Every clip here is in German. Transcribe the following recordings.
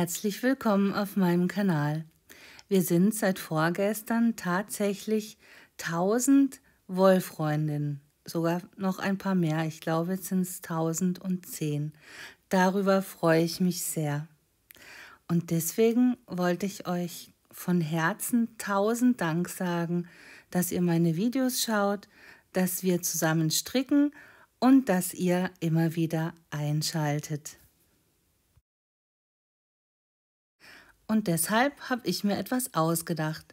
Herzlich willkommen auf meinem Kanal. Wir sind seit vorgestern tatsächlich 1000 Wollfreundinnen, sogar noch ein paar mehr. Ich glaube, jetzt sind es 1010. Darüber freue ich mich sehr. Und deswegen wollte ich euch von Herzen 1000 Dank sagen, dass ihr meine Videos schaut, dass wir zusammen stricken und dass ihr immer wieder einschaltet. Und deshalb habe ich mir etwas ausgedacht.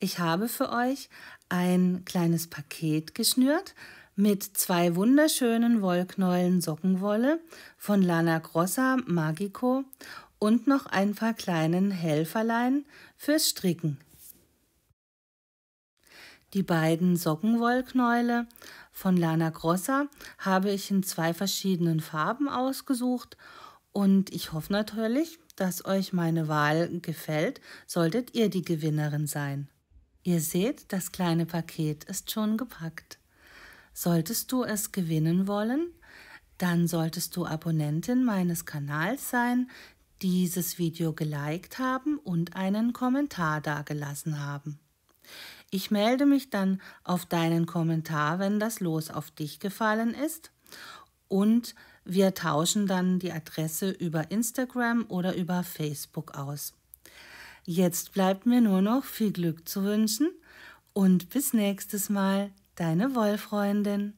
Ich habe für euch ein kleines Paket geschnürt mit zwei wunderschönen Wollknäulen Sockenwolle von Lana Grossa Magico und noch ein paar kleinen Helferlein fürs Stricken. Die beiden Sockenwollknäule von Lana Grossa habe ich in zwei verschiedenen Farben ausgesucht und ich hoffe natürlich, dass euch meine Wahl gefällt, solltet ihr die Gewinnerin sein. Ihr seht, das kleine Paket ist schon gepackt. Solltest du es gewinnen wollen, dann solltest du Abonnentin meines Kanals sein, dieses Video geliked haben und einen Kommentar dagelassen haben. Ich melde mich dann auf deinen Kommentar, wenn das Los auf dich gefallen ist und wir tauschen dann die Adresse über Instagram oder über Facebook aus. Jetzt bleibt mir nur noch viel Glück zu wünschen und bis nächstes Mal, deine Wollfreundin.